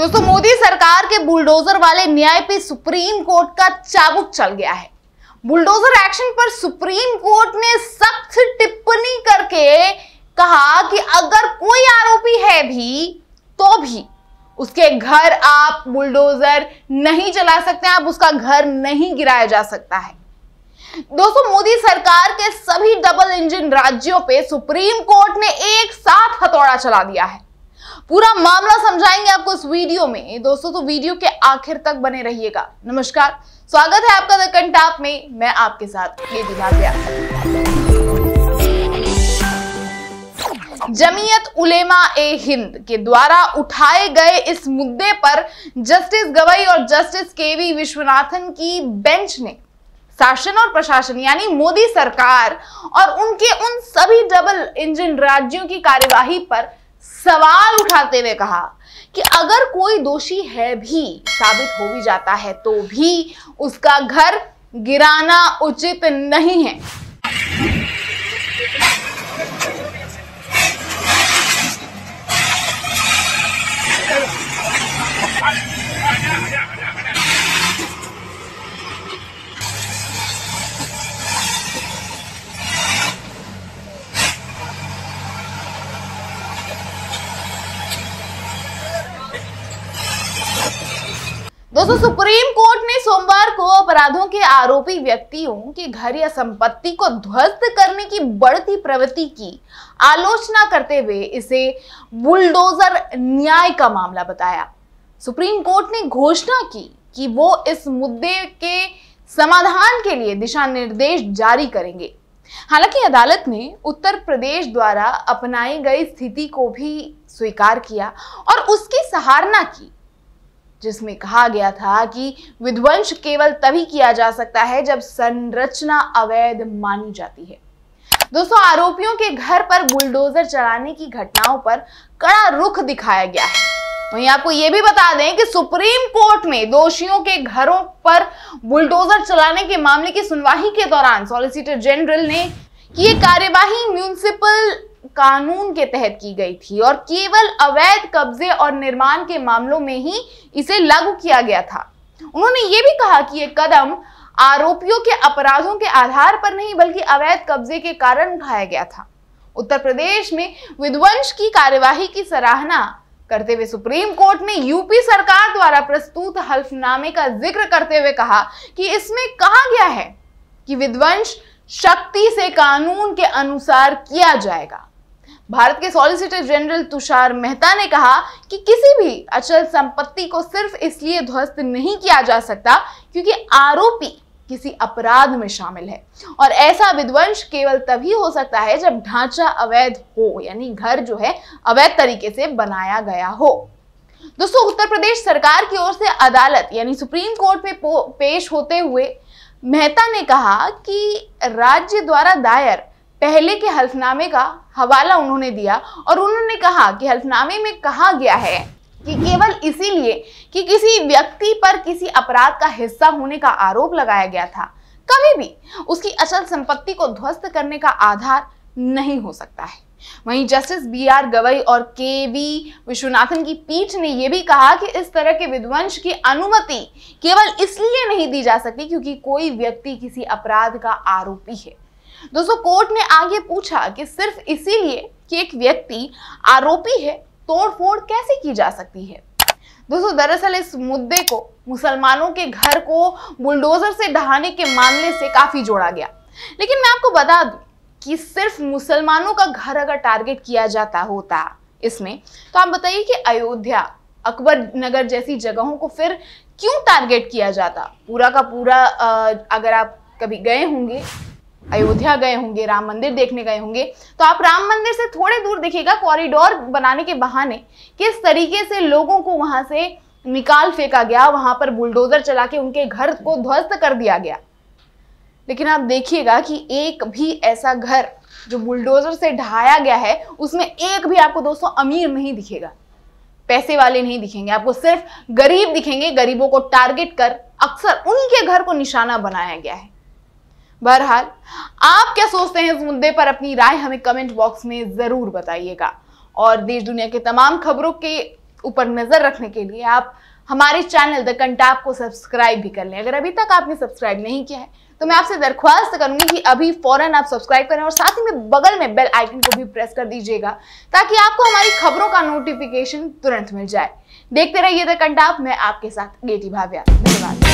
दोस्तों मोदी सरकार के बुलडोजर वाले न्याय पे सुप्रीम कोर्ट का चाबुक चल गया है बुलडोजर एक्शन पर सुप्रीम कोर्ट ने सख्त टिप्पणी करके कहा कि अगर कोई आरोपी है भी तो भी उसके घर आप बुलडोजर नहीं चला सकते आप उसका घर नहीं गिराया जा सकता है दोस्तों मोदी सरकार के सभी डबल इंजन राज्यों पे सुप्रीम कोर्ट ने एक साथ हथौड़ा चला दिया है पूरा मामला समझाएंगे आपको इस वीडियो में दोस्तों तो वीडियो के आखिर तक बने रहिएगा नमस्कार स्वागत है आपका द कंटाप में मैं आपके साथ लेडी भाग्या जमीयत उलेमा ए हिंद के द्वारा उठाए गए इस मुद्दे पर जस्टिस गवई और जस्टिस केवी विश्वनाथन की बेंच ने शासन और प्रशासन यानी मोदी सरकार और उनके उन सभी डबल इंजन राज्यों की कार्यवाही पर सवाल उठाते हुए कहा कि अगर कोई दोषी है भी साबित हो भी जाता है तो भी उसका घर गिराना उचित नहीं है दोस्तों सुप्रीम कोर्ट ने सोमवार को अपराधों के आरोपी व्यक्तियों के घर या संपत्ति को ध्वस्त करने की बढ़ती प्रवृत्ति की आलोचना करते हुए इसे बुलडोजर न्याय का मामला बताया सुप्रीम कोर्ट ने घोषणा की कि वो इस मुद्दे के समाधान के लिए दिशा निर्देश जारी करेंगे हालांकि अदालत ने उत्तर प्रदेश द्वारा अपनाई गई स्थिति को भी स्वीकार किया और उसकी सहारना की जिसमें कहा गया था कि विध्वंस केवल तभी किया जा सकता है जब संरचना अवैध मानी जाती है दोस्तों आरोपियों के घर पर बुलडोजर चलाने की घटनाओं पर कड़ा रुख दिखाया गया है वहीं आपको यह भी बता दें कि सुप्रीम कोर्ट में दोषियों के घरों पर बुलडोजर चलाने के मामले की सुनवाई के दौरान सॉलिसिटर जनरल ने की कार्यवाही म्यूनिसिपल कानून के तहत की गई थी और केवल अवैध कब्जे और निर्माण के मामलों में ही इसे लागू किया गया था उन्होंने ये भी कहा कि ये कदम आरोपियों के अपराधों के आधार पर नहीं बल्कि अवैध कब्जे के कारण उठाया गया था उत्तर प्रदेश में विध्वंस की कार्यवाही की सराहना करते हुए सुप्रीम कोर्ट ने यूपी सरकार द्वारा प्रस्तुत हल्फनामे का जिक्र करते हुए कहा कि इसमें कहा गया है कि विध्वंस शक्ति से कानून के अनुसार किया जाएगा भारत के सॉलिसिटर जनरल तुषार मेहता ने कहा कि किसी भी अचल संपत्ति को सिर्फ इसलिए ध्वस्त नहीं किया जा सकता क्योंकि आरोपी किसी अपराध में शामिल है और ऐसा विध्वंस केवल तभी हो सकता है जब ढांचा अवैध हो यानी घर जो है अवैध तरीके से बनाया गया हो दोस्तों उत्तर प्रदेश सरकार की ओर से अदालत यानी सुप्रीम कोर्ट में पेश होते हुए मेहता ने कहा कि राज्य द्वारा दायर पहले के हल्फनामे का हवाला उन्होंने दिया और उन्होंने कहा कि हल्फनामे में कहा गया है कि केवल इसीलिए कि किसी व्यक्ति पर किसी अपराध का हिस्सा होने का आरोप लगाया गया था कभी भी उसकी अचल संपत्ति को ध्वस्त करने का आधार नहीं हो सकता है वहीं जस्टिस बी आर गवई और के वी विश्वनाथन की पीठ ने यह भी कहा कि इस तरह के विध्वंस की अनुमति केवल इसलिए नहीं दी जा सकती क्योंकि कोई व्यक्ति किसी अपराध का आरोपी है दोस्तों कोर्ट ने आगे पूछा कि सिर्फ इसीलिए कि एक व्यक्ति आरोपी है तोड़फोड़ कैसे की जा सकती है दोस्तों दरअसल इस मुद्दे को मुसलमानों के घर को बुलडोजर से ढहाने के मामले से काफी जोड़ा गया लेकिन मैं आपको बता दूं कि सिर्फ मुसलमानों का घर अगर टारगेट किया जाता होता इसमें तो आप बताइए कि अयोध्या अकबर नगर जैसी जगहों को फिर क्यों टारगेट किया जाता पूरा का पूरा अगर आप कभी गए होंगे अयोध्या गए होंगे राम मंदिर देखने गए होंगे तो आप राम मंदिर से थोड़े दूर देखिएगा कॉरिडोर बनाने के बहाने किस तरीके से लोगों को वहां से निकाल फेंका गया वहां पर बुलडोजर चला के उनके घर को ध्वस्त कर दिया गया लेकिन आप देखिएगा कि एक भी ऐसा घर जो बुलडोजर से ढहाया गया है उसमें एक भी आपको दोस्तों अमीर नहीं दिखेगा पैसे वाले नहीं दिखेंगे आपको सिर्फ गरीब दिखेंगे गरीबों को टारगेट कर अक्सर उन्हीं के घर को निशाना बनाया गया है बहरहाल आप क्या सोचते हैं इस मुद्दे पर अपनी राय हमें कमेंट बॉक्स में ज़रूर बताइएगा और देश दुनिया के तमाम खबरों के ऊपर नज़र रखने के लिए आप हमारे चैनल द कंटाप को सब्सक्राइब भी कर लें अगर अभी तक आपने सब्सक्राइब नहीं किया है तो मैं आपसे दरख्वास्त करूंगी कि अभी फौरन आप सब्सक्राइब करें और साथ ही में बगल में बेल आइकन को भी प्रेस कर दीजिएगा ताकि आपको हमारी खबरों का नोटिफिकेशन तुरंत मिल जाए देखते रहिए द कंटाप मैं आपके साथ गेटी भाव्या धन्यवाद